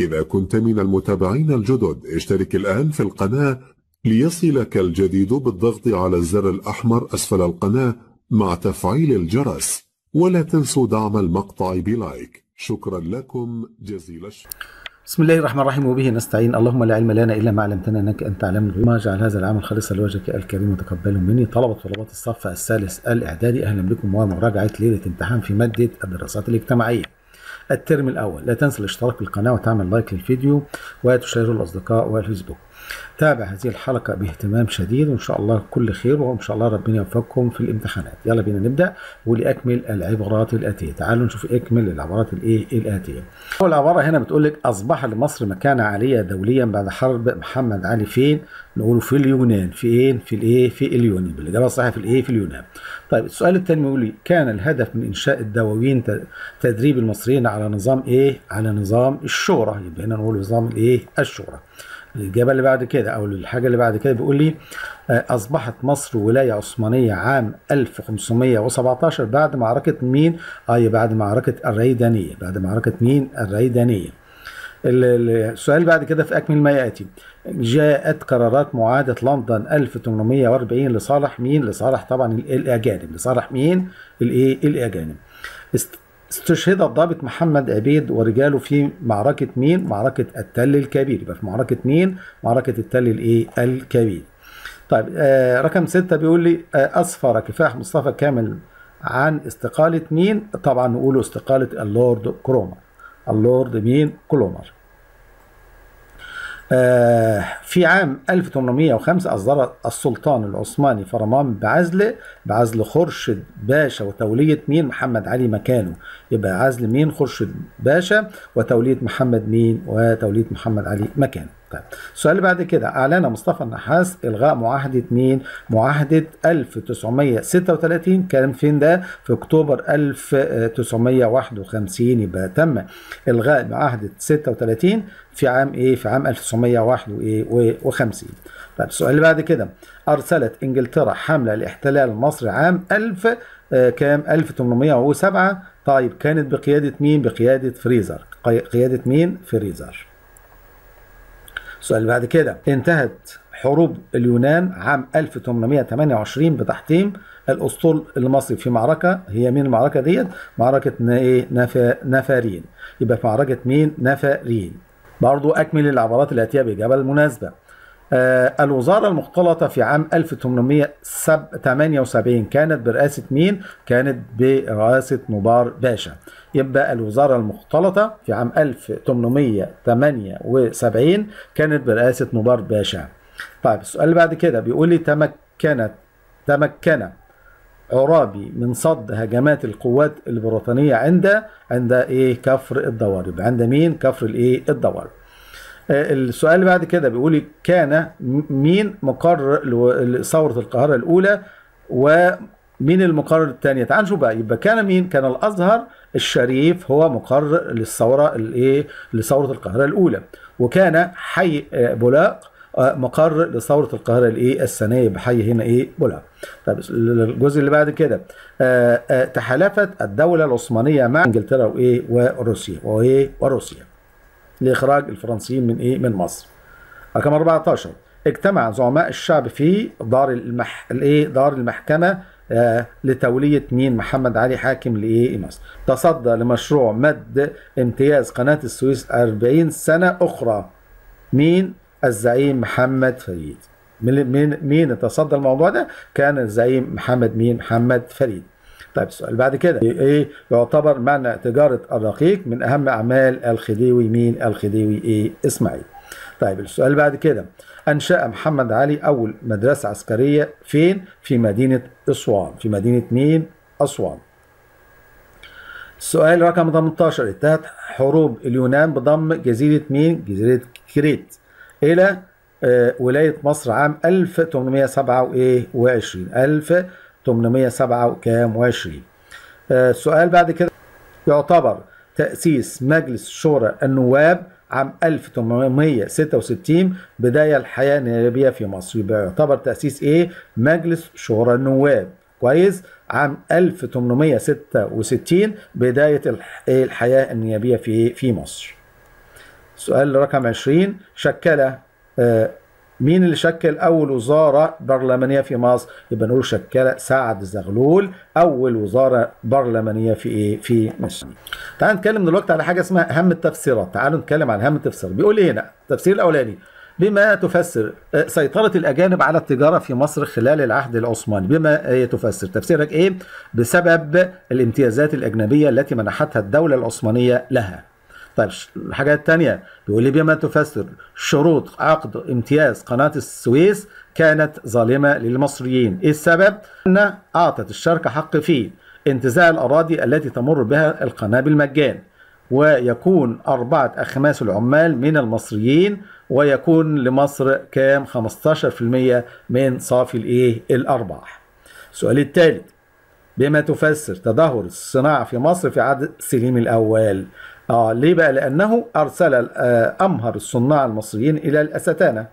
إذا كنت من المتابعين الجدد اشترك الآن في القناة ليصلك الجديد بالضغط على الزر الأحمر أسفل القناة مع تفعيل الجرس ولا تنسوا دعم المقطع بلايك شكرا لكم جزيل الشكر بسم الله الرحمن الرحيم وبه نستعين اللهم لا علم لنا الا ما علمتنا انك انت علم ما اجعل هذا العمل خالصا لوجهك الكريم وتقبله مني طلبه طلبات الصف الثالث الاعدادي اهلا بكم ومراجعه ليله امتحان في ماده الدراسات الاجتماعيه الترم الأول لا تنسى الاشتراك في القناة وتعمل لايك للفيديو وتشاركه الأصدقاء والفيسبوك تابع هذه الحلقة باهتمام شديد وإن شاء الله كل خير وإن شاء الله ربنا يوفقكم في الامتحانات يلا بينا نبدأ ولأكمل العبارات الآتية تعالوا نشوف أكمل العبارات الإيه الآتية أول عبارة هنا بتقول لك أصبح لمصر مكانة عالية دوليا بعد حرب محمد علي فين نقوله في اليونان في إيه في الإيه في اليونان بالإجابة الصحيحة في الإيه في اليونان طيب السؤال الثاني بيقول لي كان الهدف من إنشاء الدواوين تدريب المصريين على نظام إيه على نظام الشورى يبقى هنا نقول نظام الإيه الشورى الإجابة اللي بعد كده أو الحاجة اللي بعد كده بيقول لي آه، أصبحت مصر ولاية عثمانية عام 1517 بعد معركة مين؟ أي آه، بعد معركة الريدانية بعد معركة مين؟ الريدانية السؤال بعد كده في أكمل ما يأتي جاءت قرارات معاهدة لندن 1840 لصالح مين؟ لصالح طبعا الأجانب لصالح مين؟ الإيه؟ الأجانب استشهد الضابط محمد عبيد ورجاله في معركة مين؟ معركة التل الكبير يبقى في معركة مين؟ معركة التل الايه؟ الكبير. طيب آه رقم ستة بيقول لي آه أسفر كفاح مصطفى كامل عن استقالة مين؟ طبعا نقول استقالة اللورد كرومر. اللورد مين؟ كرومر. في عام 1805 أصدر السلطان العثماني فرمان بعزل بعزل خرشد باشا وتولية مين محمد علي مكانه يبقى عزل مين خرشد باشا وتولية محمد مين وتولية محمد علي مكانه طيب السؤال اللي بعد كده أعلن مصطفى النحاس إلغاء معاهدة مين؟ معاهدة 1936 كان فين ده؟ في أكتوبر 1951 يبقى تم إلغاء معاهدة 36 في عام إيه؟ في عام 1951 طيب السؤال اللي بعد كده أرسلت إنجلترا حملة لاحتلال مصر عام 1000 آه، كام 1807 طيب كانت بقيادة مين؟ بقيادة فريزر قيادة مين؟ فريزر السؤال بعد كده انتهت حروب اليونان عام 1828 بتحطيم الاسطول المصري في معركه هي مين المعركه ديت؟ معركه ايه؟ نفا نفارين يبقى في معركه مين؟ نفارين برضو اكمل العبارات الاتيه باجابه المناسبه آه، الوزارة المختلطة في عام 1878 كانت برئاسة مين؟ كانت برئاسة مبار باشا يبقى الوزارة المختلطة في عام 1878 كانت برئاسة مبار باشا طيب السؤال اللي بعد كده بيقول لي تمكنت تمكن عرابي من صد هجمات القوات البريطانية عند عند ايه كفر الضوارب عند مين كفر الايه الضوارب آه، السؤال اللي بعد كده بيقول كان مين مقر ثورة القاهرة الأولى ومين المقر الثانية تعال نشوف بقى يبقى كان مين كان الأزهر الشريف هو مقر للثورة الإيه لثورة القاهرة الأولى وكان حي آه، بولاق آه، مقر لثورة القاهرة الإيه الثانية بحي هنا إيه بولاق طب الجزء اللي بعد كده تحالفت الدولة العثمانية مع إنجلترا وإيه وروسيا وإيه وروسيا لإخراج الفرنسيين من إيه من مصر رقم 14 اجتمع زعماء الشعب في دار المح... الايه دار المحكمه آه لتوليه مين محمد علي حاكم لايه مصر تصدى لمشروع مد امتياز قناه السويس 40 سنه اخرى مين الزعيم محمد فريد مين مين تصدى الموضوع ده كان الزعيم محمد مين محمد فريد طيب السؤال بعد كده ايه يعتبر معنى تجاره الرقيق من اهم اعمال الخديوي مين الخديوي ايه اسماعيل طيب السؤال بعد كده انشا محمد علي اول مدرسه عسكريه فين في مدينه اسوان في مدينه مين اسوان السؤال رقم 18 انتهت حروب اليونان بضم جزيره مين جزيره كريت الى آه، ولايه مصر عام 1827 1827 827 السؤال آه، بعد كده يعتبر تأسيس مجلس شورى النواب عام 1866 بداية الحياة النيابية في مصر يبقى يعتبر تأسيس إيه؟ مجلس شورى النواب كويس عام 1866 بداية إيه الحياة النيابية في إيه؟ في مصر. سؤال رقم 20 شكل آه، مين اللي شكل أول وزارة برلمانية في مصر؟ يبقى نقول شكل سعد زغلول أول وزارة برلمانية في إيه؟ في مصر. تعال نتكلم دلوقتي على حاجة اسمها اهم التفسيرات، تعالوا نتكلم عن اهم إيه التفسير الأولاني بما تفسر آه، سيطرة الأجانب على التجارة في مصر خلال العهد العثماني بما آه، تفسر تفسيرك إيه بسبب الامتيازات الأجنبية التي منحتها الدولة العثمانية لها طيب الحاجة الثانية بيقول ليبيا ما تفسر شروط عقد امتياز قناة السويس كانت ظالمة للمصريين إيه السبب؟ أن أعطت الشركة حق فيه انتزاع الأراضي التي تمر بها القناة بالمجان ويكون أربعة أخماس العمال من المصريين ويكون لمصر كام 15% من صافي الإيه الأرباح السؤال الثالث بما تفسر تدهور الصناعة في مصر في عهد سليم الأول اه ليه بقى لانه ارسل آه، امهر الصناع المصريين الى الاستانه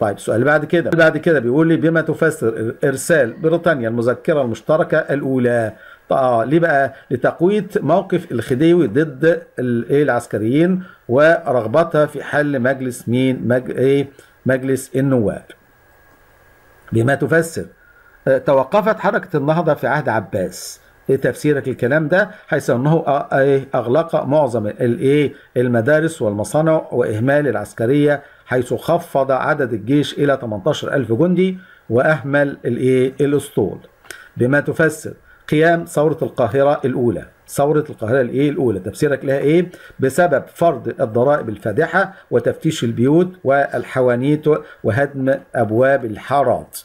طيب السؤال بعد كده بعد كده بيقول لي بما تفسر ارسال بريطانيا المذكره المشتركه الاولى طيب، اه ليه بقى لتقويت موقف الخديوي ضد الايه العسكريين ورغبتها في حل مجلس مين مج... ايه مجلس النواب بما تفسر آه، توقفت حركة النهضة في عهد عباس إيه تفسيرك للكلام ده حيث أنه إيه، أغلق معظم الإيه المدارس والمصانع وإهمال العسكرية حيث خفض عدد الجيش إلى 18000 جندي وأهمل الإيه الأسطول بما تفسر قيام ثورة القاهرة الأولى ثورة القاهرة الإيه الأولى تفسيرك لها إيه بسبب فرض الضرائب الفادحة وتفتيش البيوت والحوانيت وهدم أبواب الحارات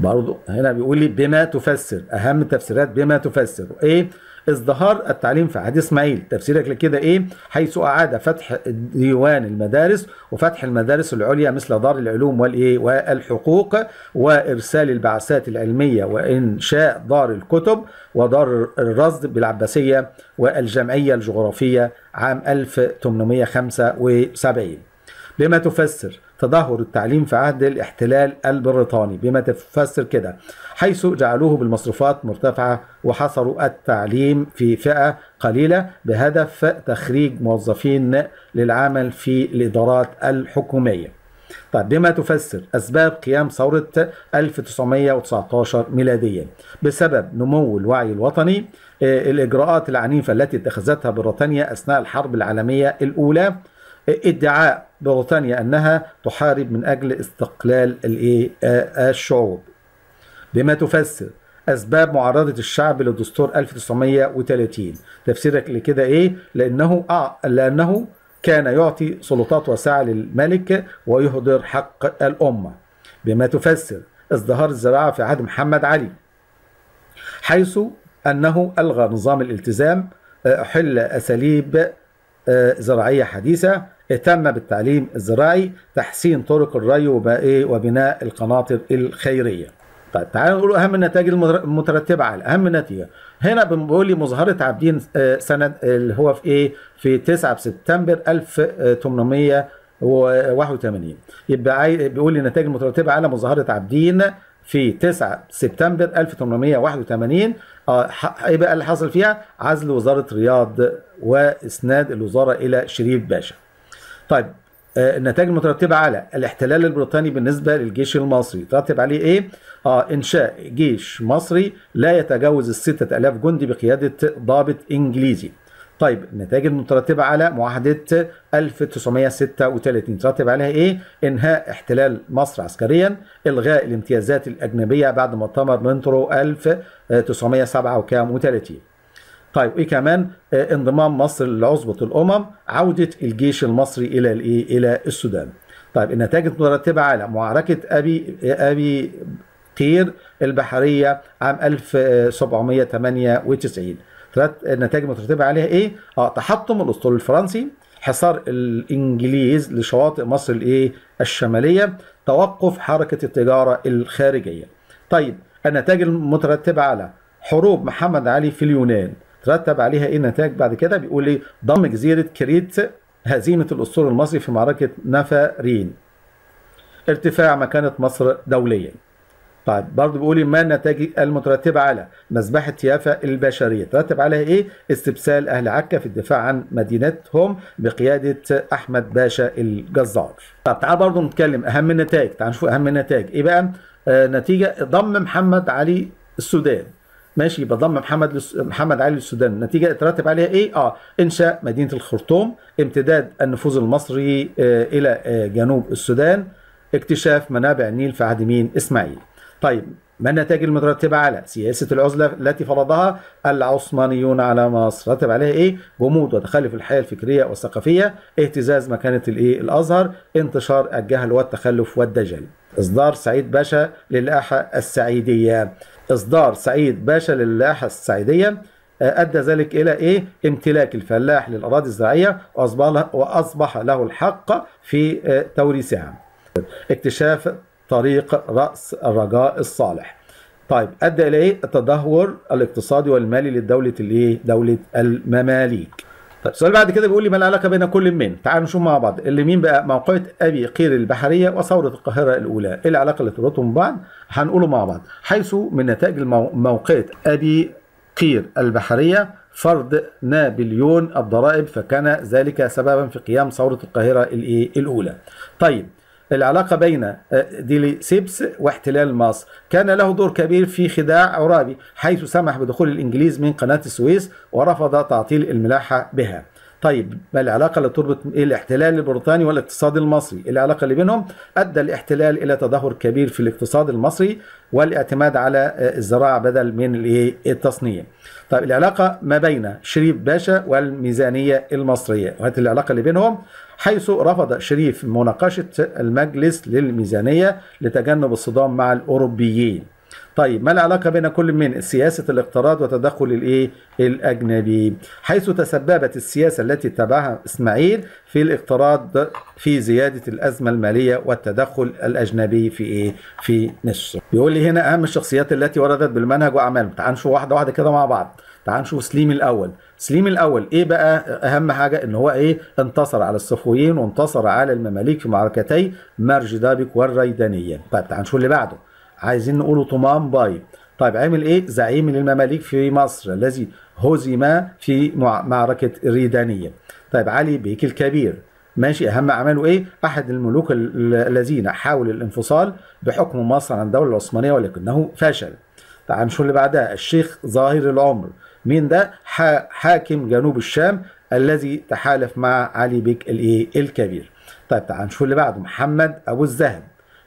برضه هنا بيقول لي بما تفسر اهم التفسيرات بما تفسر ايه ازدهار التعليم في عهد اسماعيل تفسيرك لكده ايه حيث اعاد فتح ديوان المدارس وفتح المدارس العليا مثل دار العلوم والايه والحقوق وارسال البعثات العلميه وانشاء دار الكتب ودار الرصد بالعباسيه والجمعيه الجغرافيه عام 1875 بما تفسر تدهور التعليم في عهد الاحتلال البريطاني بما تفسر كده حيث جعلوه بالمصروفات مرتفعة وحصروا التعليم في فئة قليلة بهدف تخريج موظفين للعمل في الإدارات الحكومية طيب بما تفسر أسباب قيام ثورة 1919 ميلاديا بسبب نمو الوعي الوطني آه، الإجراءات العنيفة التي اتخذتها بريطانيا أثناء الحرب العالمية الأولى ادعاء بريطانيا أنها تحارب من أجل استقلال الشعوب بما تفسر أسباب معارضة الشعب لدستور 1930 تفسيرك لكده إيه؟ لأنه, أع... لأنه كان يعطي سلطات واسعة للملك ويهدر حق الأمة بما تفسر ازدهار الزراعة في عهد محمد علي حيث أنه ألغى نظام الالتزام حل أساليب آه، زراعية حديثة اهتم بالتعليم الزراعي تحسين طرق الري إيه وبناء القناطر الخيريه طيب تعالوا نقول اهم النتائج المترتبه على اهم نتيجه هنا بنقول لي مظاهره عابدين آه، سنه اللي هو في ايه في 9 سبتمبر 1881 يبقى عايز بيقول لي النتائج المترتبه على مظاهره عابدين في 9 سبتمبر 1881 اه ايه بقى اللي حصل فيها؟ عزل وزاره رياض واسناد الوزاره الى شريف باشا. طيب آه، النتائج المترتبة على الاحتلال البريطاني بالنسبة للجيش المصري ترتب عليه ايه؟ اه انشاء جيش مصري لا يتجاوز ال 6000 جندي بقيادة ضابط انجليزي. طيب النتائج المترتبة على معاهدة 1936 ترتب عليها ايه؟ انهاء احتلال مصر عسكريا، الغاء الامتيازات الاجنبية بعد مؤتمر منترو 1937 طيب ايه كمان آه انضمام مصر لعصبه الامم عوده الجيش المصري الى الايه الى السودان طيب النتائج المترتبه على معركه ابي ابي تير البحريه عام 1798 ثلاث النتائج المترتبه عليها ايه؟ اه تحطم الاسطول الفرنسي حصار الانجليز لشواطئ مصر الايه الشماليه توقف حركه التجاره الخارجيه طيب النتائج المترتبه على حروب محمد علي في اليونان ترتب عليها ايه النتائج بعد كده بيقول ايه ضم جزيره كريت هزيمه الاسطول المصري في معركه نفرين ارتفاع مكانه مصر دوليا طيب برضه بيقول ايه؟ ما النتائج المترتبه على مذبحه يافا البشريه ترتب عليها ايه استبسال اهل عكا في الدفاع عن مدينتهم بقياده احمد باشا الجزار طب تعال برضه نتكلم اهم النتائج تعال نشوف اهم النتائج ايه بقى آه نتيجه ضم محمد علي السودان ماشي بضم محمد لس... محمد علي للسودان نتيجه اترتب عليها ايه اه انشاء مدينه الخرطوم امتداد النفوذ المصري آه الى آه جنوب السودان اكتشاف منابع النيل في عهد مين اسماعيل طيب ما النتائج المترتبة على سياسة العزلة التي فرضها العثمانيون على مصر رتب عليها إيه جمود وتخلف الحياة الفكرية والثقافية اهتزاز مكانة الإيه الأزهر انتشار الجهل والتخلف والدجل إصدار سعيد باشا للائحة السعيدية إصدار سعيد باشا لللاحة السعيدية آه، أدى ذلك إلى إيه؟ امتلاك الفلاح للأراضي الزراعية وأصبح له الحق في آه، توريثها اكتشاف طريق رأس الرجاء الصالح طيب أدى إلى إيه؟ التدهور الاقتصادي والمالي للدولة الإيه؟ دولة المماليك طيب السؤال بعد كده بيقول لي ما العلاقه بين كل من تعالوا نشوف مع بعض اللي مين بقى موقعة ابي قير البحريه وثوره القاهره الاولى ايه العلاقه اللي تربطهم ببعض هنقوله مع بعض حيث من نتائج موقعة ابي قير البحريه فرض نابليون الضرائب فكان ذلك سببا في قيام ثوره القاهره الايه الاولى طيب العلاقة بين آه، ديلي سيبس واحتلال مصر كان له دور كبير في خداع عرابي حيث سمح بدخول الإنجليز من قناة السويس ورفض تعطيل الملاحة بها طيب ما العلاقة اللي تربط الاحتلال البريطاني والاقتصاد المصري العلاقة اللي بينهم أدى الاحتلال إلى تدهور كبير في الاقتصاد المصري والاعتماد على آه، الزراعة بدل من إيه، التصنيع طيب العلاقة ما بين شريف باشا والميزانية المصرية وهذه العلاقة اللي بينهم حيث رفض شريف مناقشة المجلس للميزانية لتجنب الصدام مع الأوروبيين طيب ما العلاقة بين كل من سياسة الاقتراض وتدخل الايه الأجنبي حيث تسببت السياسة التي اتبعها إسماعيل في الاقتراض في زيادة الأزمة المالية والتدخل الأجنبي في إيه في مصر يقول لي هنا أهم الشخصيات التي وردت بالمنهج وأعمالهم تعال نشوف واحدة واحدة كده مع بعض تعال نشوف سليم الأول سليم الأول إيه بقى أهم حاجة إن هو إيه انتصر على الصفويين وانتصر على المماليك في معركتي مرج دابك والريدانية طيب تعال نشوف اللي بعده عايزين نقوله طمام باي طيب عمل ايه زعيم للمماليك في مصر الذي هزم في معركة الريدانية طيب علي بيك الكبير ماشي اهم اعماله ايه احد الملوك الذين حاول الانفصال بحكم مصر عن الدولة العثمانية ولكنه فشل طبعا نشوف اللي بعدها الشيخ ظاهر العمر مين ده حاكم جنوب الشام الذي تحالف مع علي بيك الايه الكبير طيب تعال نشوف اللي بعده محمد ابو الذهب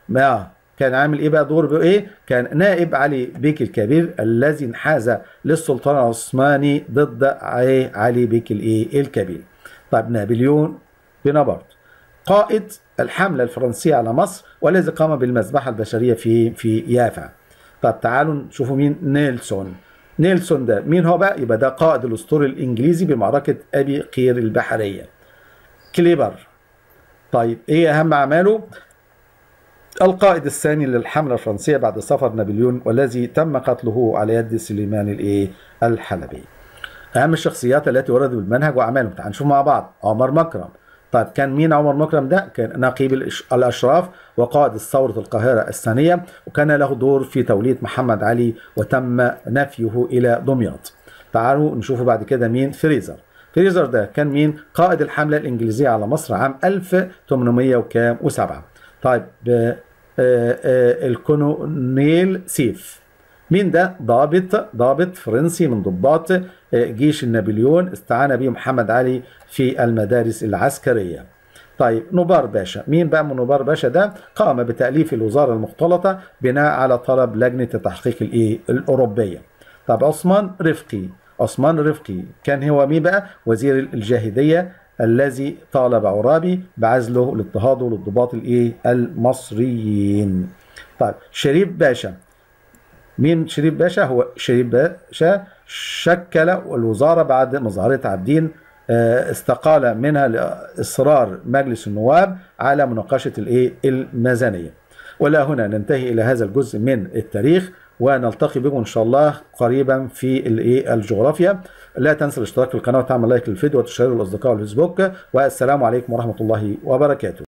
ما كان عامل ايه بقى دور ايه كان نائب علي بيك الكبير الذي انحاز للسلطان العثماني ضد علي بيك الايه الكبير طيب نابليون بنابرت قائد الحملة الفرنسية على مصر والذي قام بالمذبحة البشرية في في يافا طب تعالوا نشوفوا مين نيلسون نيلسون ده مين هو بقى يبقى ده قائد الاسطوري الانجليزي بمعركة ابي قير البحرية كليبر طيب ايه اهم اعماله القائد الثاني للحملة الفرنسية بعد سفر نابليون والذي تم قتله على يد سليمان الإيه الحلبي أهم الشخصيات التي وردت بالمنهج وأعمالهم تعالوا نشوف مع بعض عمر مكرم طيب كان مين عمر مكرم ده؟ كان نقيب الأشراف وقائد ثورة القاهرة الثانية وكان له دور في تولية محمد علي وتم نفيه إلى دمياط تعالوا نشوفوا بعد كده مين فريزر فريزر ده كان مين قائد الحملة الإنجليزية على مصر عام 1807 طيب آه، آه، الكولونيل سيف مين ده ضابط ضابط فرنسي من ضباط آه، جيش النابليون استعان به محمد علي في المدارس العسكريه طيب نوبار باشا مين بقى من نوبار باشا ده قام بتأليف الوزارة المختلطة بناء على طلب لجنة التحقيق الايه الأوروبية طب عثمان رفقي عثمان رفقي كان هو مين بقى وزير الجاهدية الذي طالب عرابي بعزله لاضطهاده للضباط الايه المصريين طيب شريف باشا مين شريف باشا هو شريف باشا شكل الوزارة بعد مظاهرة عابدين آه، استقال منها لإصرار مجلس النواب على مناقشة الايه المزانية ولا هنا ننتهي إلى هذا الجزء من التاريخ ونلتقي بكم ان شاء الله قريبا في الايه الجغرافيا لا تنسى الاشتراك في القناه وتعمل لايك للفيديو وتشاركه لاصدقائك الفيسبوك والسلام عليكم ورحمه الله وبركاته